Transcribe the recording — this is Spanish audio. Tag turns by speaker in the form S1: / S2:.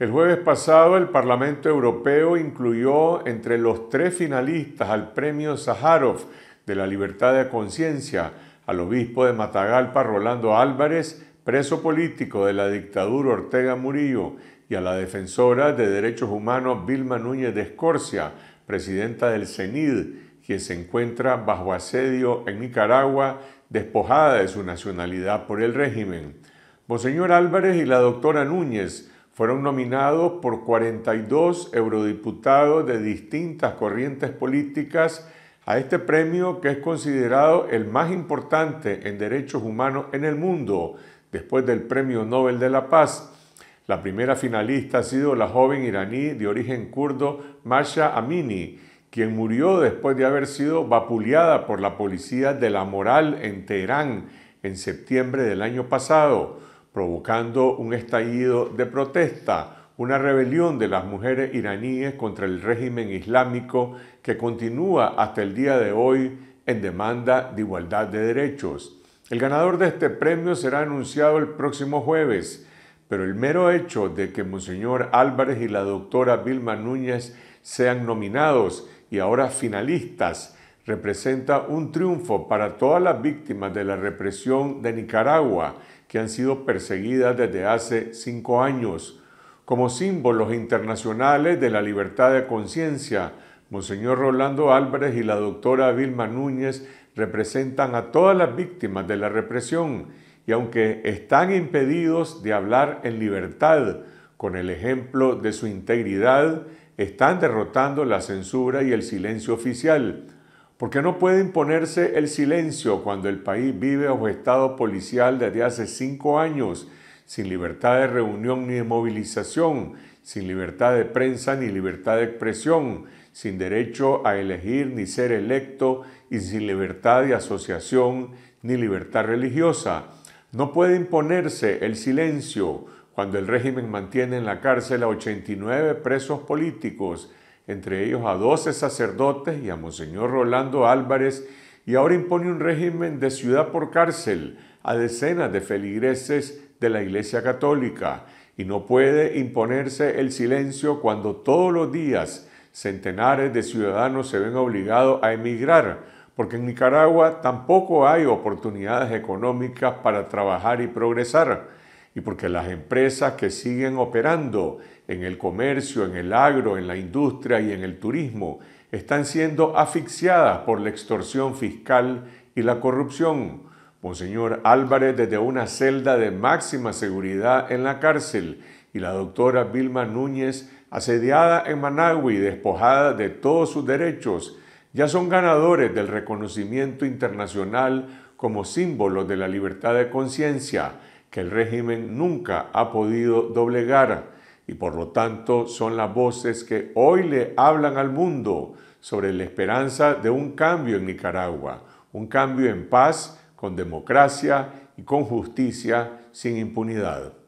S1: El jueves pasado el Parlamento Europeo incluyó entre los tres finalistas al premio Sájarov de la libertad de conciencia al obispo de Matagalpa Rolando Álvarez, preso político de la dictadura Ortega Murillo, y a la defensora de derechos humanos Vilma Núñez de Escorcia, presidenta del CENID, quien se encuentra bajo asedio en Nicaragua, despojada de su nacionalidad por el régimen. Monseñor Álvarez y la doctora Núñez fueron nominados por 42 eurodiputados de distintas corrientes políticas a este premio que es considerado el más importante en derechos humanos en el mundo, después del Premio Nobel de la Paz. La primera finalista ha sido la joven iraní de origen kurdo Masha Amini, quien murió después de haber sido vapuleada por la policía de la moral en Teherán en septiembre del año pasado provocando un estallido de protesta, una rebelión de las mujeres iraníes contra el régimen islámico que continúa hasta el día de hoy en demanda de igualdad de derechos. El ganador de este premio será anunciado el próximo jueves, pero el mero hecho de que Monseñor Álvarez y la doctora Vilma Núñez sean nominados y ahora finalistas representa un triunfo para todas las víctimas de la represión de Nicaragua que han sido perseguidas desde hace cinco años. Como símbolos internacionales de la libertad de conciencia, Monseñor Rolando Álvarez y la doctora Vilma Núñez representan a todas las víctimas de la represión y aunque están impedidos de hablar en libertad, con el ejemplo de su integridad, están derrotando la censura y el silencio oficial porque no puede imponerse el silencio cuando el país vive bajo estado policial desde hace cinco años, sin libertad de reunión ni de movilización, sin libertad de prensa ni libertad de expresión, sin derecho a elegir ni ser electo y sin libertad de asociación ni libertad religiosa. No puede imponerse el silencio cuando el régimen mantiene en la cárcel a 89 presos políticos, entre ellos a 12 sacerdotes y a Monseñor Rolando Álvarez, y ahora impone un régimen de ciudad por cárcel a decenas de feligreses de la Iglesia Católica, y no puede imponerse el silencio cuando todos los días centenares de ciudadanos se ven obligados a emigrar, porque en Nicaragua tampoco hay oportunidades económicas para trabajar y progresar y porque las empresas que siguen operando en el comercio, en el agro, en la industria y en el turismo están siendo asfixiadas por la extorsión fiscal y la corrupción. Monseñor Álvarez desde una celda de máxima seguridad en la cárcel y la doctora Vilma Núñez asediada en Managua y despojada de todos sus derechos, ya son ganadores del reconocimiento internacional como símbolo de la libertad de conciencia que el régimen nunca ha podido doblegar y por lo tanto son las voces que hoy le hablan al mundo sobre la esperanza de un cambio en Nicaragua, un cambio en paz, con democracia y con justicia sin impunidad.